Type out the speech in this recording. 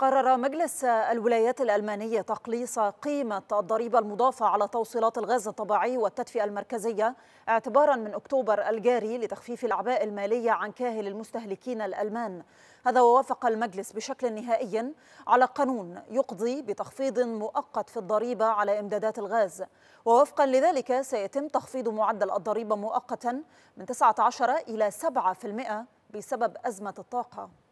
قرر مجلس الولايات الألمانية تقليص قيمة الضريبة المضافة على توصيلات الغاز الطبيعي والتدفئة المركزية اعتبارا من أكتوبر الجاري لتخفيف الأعباء المالية عن كاهل المستهلكين الألمان هذا ووافق المجلس بشكل نهائي على قانون يقضي بتخفيض مؤقت في الضريبة على إمدادات الغاز ووفقا لذلك سيتم تخفيض معدل الضريبة مؤقتا من 19 إلى 7% بسبب أزمة الطاقة